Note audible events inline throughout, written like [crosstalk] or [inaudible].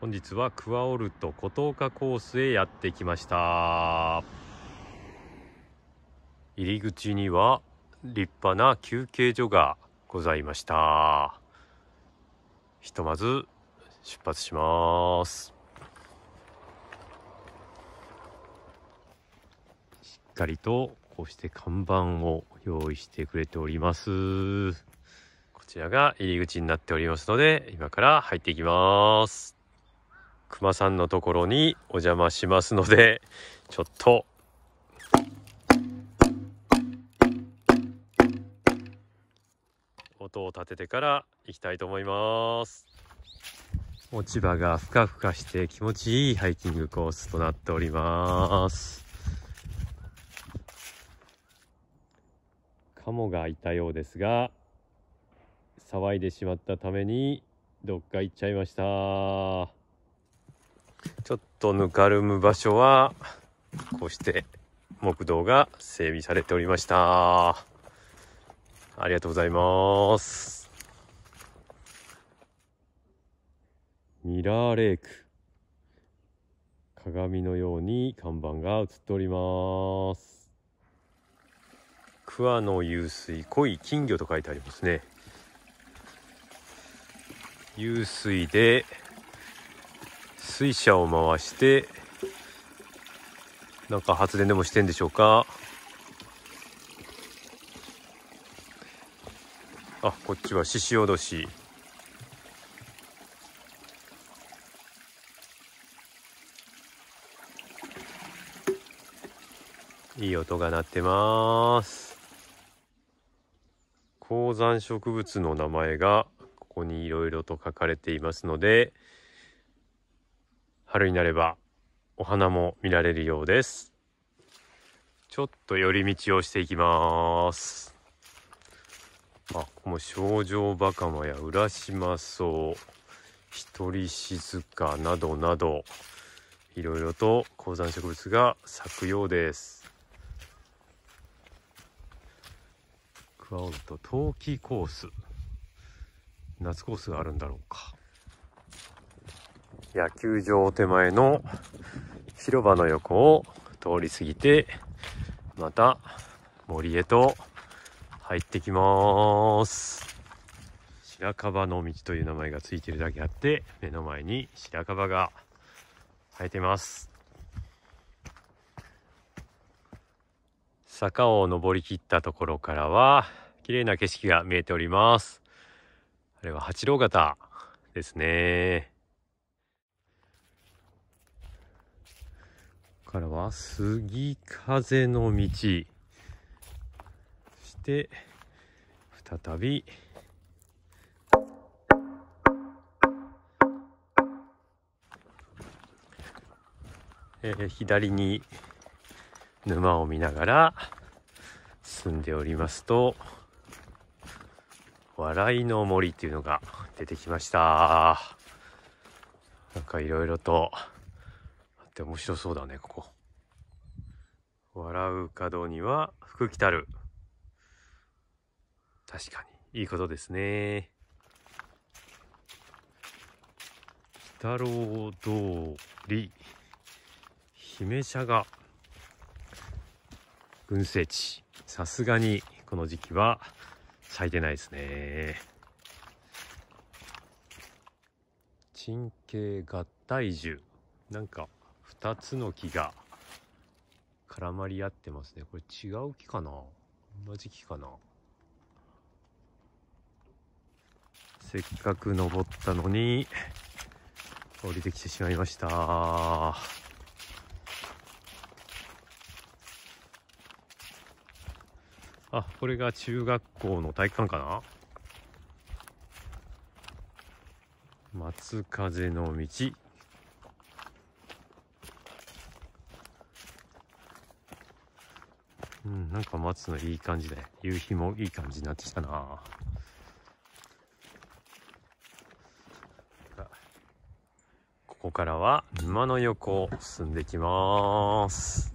本日はクワオルト古東岡コースへやってきました入り口には立派な休憩所がございましたひとまず出発しますしっかりとこうして看板を用意してくれておりますこちらが入り口になっておりますので今から入っていきます熊さんのところにお邪魔しますので [laughs] ちょっと音を立ててから行きたいと思います落ち葉がふかふかして気持ちいいハイキングコースとなっておりますカモがいたようですが騒いでしまったためにどっか行っちゃいましたちょっとぬかるむ場所は、こうして木道が整備されておりました。ありがとうございます。ミラーレイク。鏡のように看板が映っております。桑の湧水、濃い金魚と書いてありますね。湧水で水車を回してなんか発電でもしてんでしょうかあこっちは獅子おどしいい音が鳴ってます高山植物の名前がここにいろいろと書かれていますので春になればお花も見られるようです。ちょっと寄り道をしていきます。あ、この少女バカマや浦島荘、一人静かなどなど、いろいろと高山植物が咲くようです。クワウント冬季コース、夏コースがあるんだろうか。野球場手前の広場の横を通り過ぎて、また森へと入ってきます。白樺の道という名前がついてるだけあって、目の前に白樺が生えてます。坂を登り切ったところからは、綺麗な景色が見えております。あれは八郎潟ですね。からは杉風の道。そして、再び、え左に沼を見ながら住んでおりますと、笑いの森っていうのが出てきました。なんかいろいろとって面白そうだね、ここ。笑う角には福来たる。確かに、いいことですね。鬼太郎通り、姫社が群生地。さすがに、この時期は咲いてないですね。神経合体獣なんか、2つの木が絡まり合ってますね。これ違う木かな同じ木かなせっかく登ったのに、降りてきてしまいました。あ、これが中学校の体育館かな松風の道うん、なんか待つのいい感じで、夕日もいい感じになってきたなここからは沼の横を進んでいきます。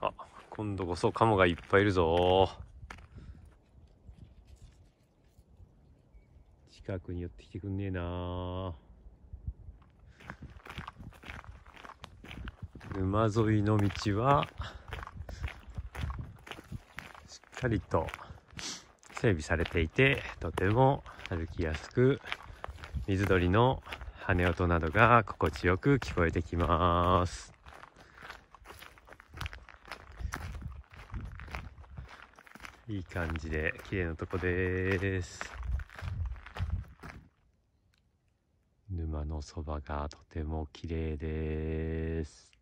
あ、今度こそカモがいっぱいいるぞ近くに寄ってきてくんねえな沼沿いの道はかりと整備されていてとても歩きやすく水鳥の羽音などが心地よく聞こえてきますいい感じで綺麗なとこです沼のそばがとても綺麗です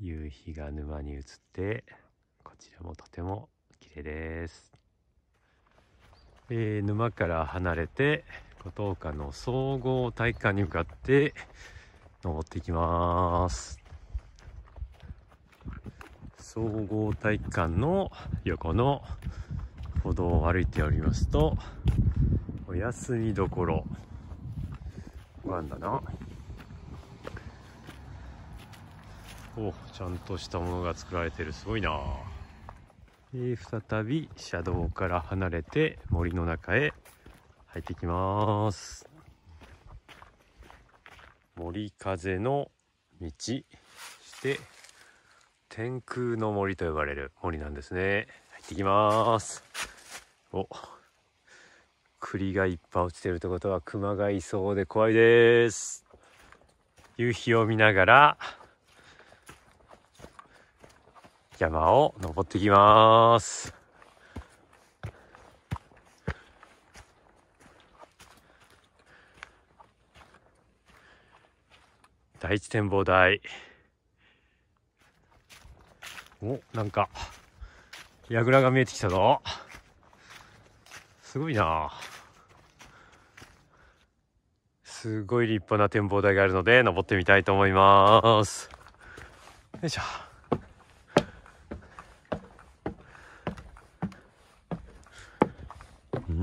夕日が沼に移ってこちらもとても綺麗です、えー、沼から離れて五島家の総合体育館に向かって登っていきます総合体育館の横の歩道を歩いておりますとお休みどころご覧だなおちゃんとしたものが作られてるすごいなえ再び車道から離れて森の中へ入っていきます森風の道そして天空の森と呼ばれる森なんですね入ってきますお栗がいっぱい落ちてるってことは熊がいそうで怖いです夕日を見ながら山を登ってきます。第一展望台。お、なんか、櫓が見えてきたぞ。すごいなすごい立派な展望台があるので、登ってみたいと思います。よいしょ。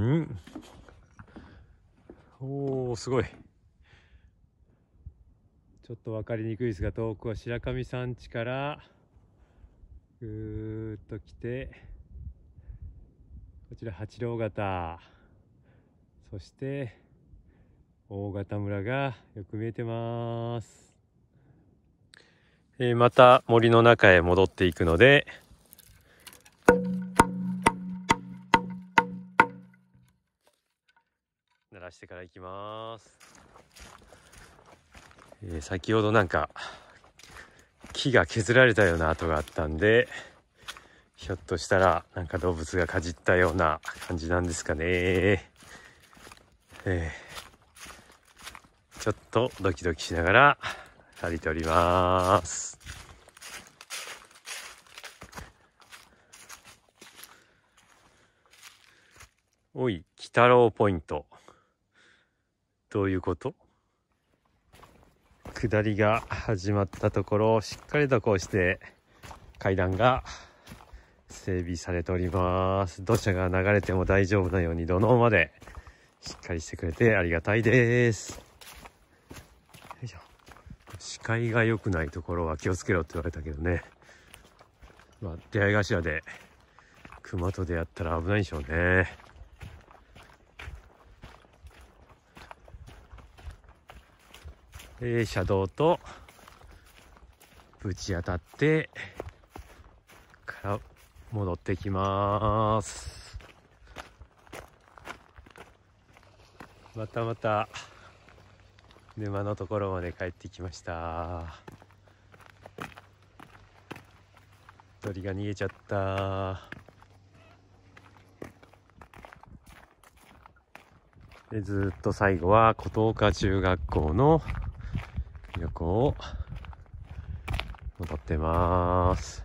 うんおおすごいちょっと分かりにくいですが遠くは白神山地からぐーっと来てこちら八郎潟そして大潟村がよく見えてます、えー、また森の中へ戻っていくのでらしてから行きます、えー、先ほどなんか木が削られたような跡があったんでひょっとしたらなんか動物がかじったような感じなんですかねえー、ちょっとドキドキしながら歩いておりますおい、鬼太郎ポイント。どういうこと下りが始まったところをしっかりとこうして階段が整備されております土砂が流れても大丈夫なように土のまでしっかりしてくれてありがたいです視界が良くないところは気をつけろって言われたけどねまあ出会い頭で熊と出会ったら危ないんでしょうねえー、車道とぶち当たってから戻ってきます。またまた沼のところまで帰ってきました。鳥が逃げちゃった。でずっと最後は琴岡中学校の漁港を登ってまーす。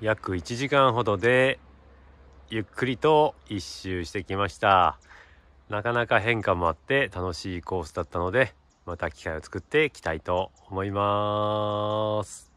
約1時間ほどでゆっくりと一周してきましたなかなか変化もあって楽しいコースだったのでまた機会を作っていきたいと思います